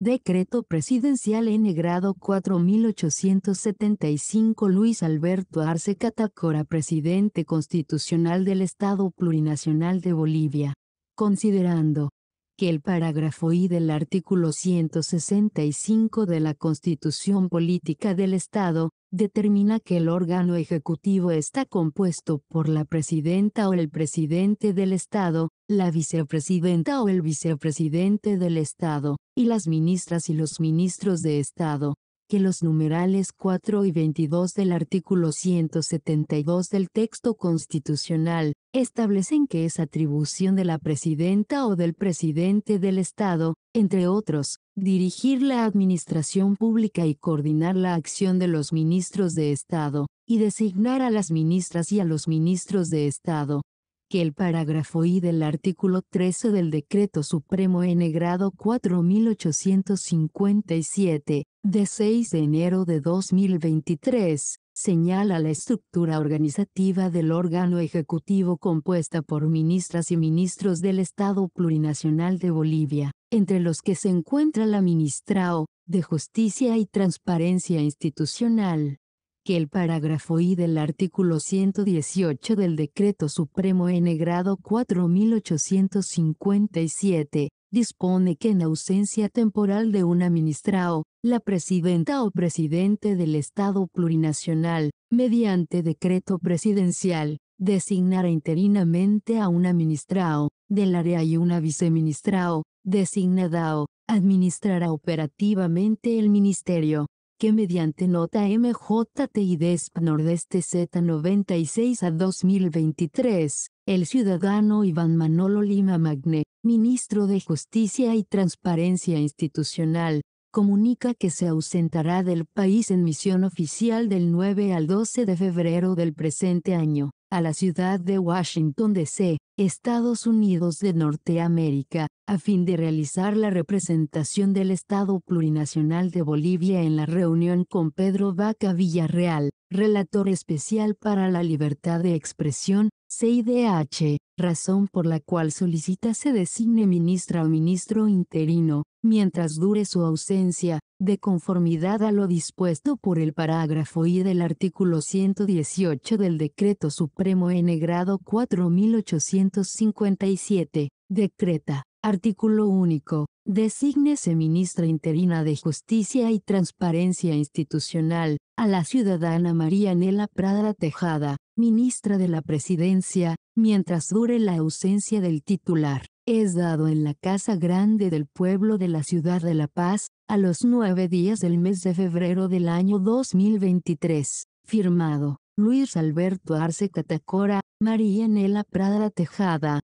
Decreto Presidencial en grado 4875 Luis Alberto Arce Catacora Presidente Constitucional del Estado Plurinacional de Bolivia. Considerando que el parágrafo I del artículo 165 de la Constitución Política del Estado, determina que el órgano ejecutivo está compuesto por la presidenta o el presidente del Estado, la vicepresidenta o el vicepresidente del Estado, y las ministras y los ministros de Estado, que los numerales 4 y 22 del artículo 172 del texto constitucional, establecen que es atribución de la presidenta o del presidente del Estado, entre otros, dirigir la administración pública y coordinar la acción de los ministros de Estado, y designar a las ministras y a los ministros de Estado, que el parágrafo I del artículo 13 del Decreto Supremo N grado 4857, de 6 de enero de 2023, señala la estructura organizativa del órgano ejecutivo compuesta por ministras y ministros del Estado Plurinacional de Bolivia, entre los que se encuentra la ministrao, de Justicia y Transparencia Institucional que el parágrafo I del artículo 118 del Decreto Supremo N grado 4857, dispone que en ausencia temporal de un administrado, la presidenta o presidente del Estado plurinacional, mediante decreto presidencial, designará interinamente a un administrado del área y una viceministrado designada o administrará operativamente el ministerio que mediante nota MJTIDESP Nordeste Z96 a 2023, el ciudadano Iván Manolo Lima Magne, ministro de Justicia y Transparencia Institucional, comunica que se ausentará del país en misión oficial del 9 al 12 de febrero del presente año a la ciudad de Washington, D.C., Estados Unidos de Norteamérica, a fin de realizar la representación del Estado Plurinacional de Bolivia en la reunión con Pedro Vaca Villarreal, Relator Especial para la Libertad de Expresión, CIDH, razón por la cual solicita se designe ministra o ministro interino, mientras dure su ausencia, de conformidad a lo dispuesto por el parágrafo I del artículo 118 del Decreto Supremo N grado 4857, decreta Artículo único. Desígnese ministra interina de Justicia y Transparencia Institucional, a la ciudadana María Nela Prada Tejada, ministra de la Presidencia, mientras dure la ausencia del titular. Es dado en la Casa Grande del Pueblo de la Ciudad de La Paz, a los nueve días del mes de febrero del año 2023. Firmado, Luis Alberto Arce Catacora, María Nela Prada Tejada,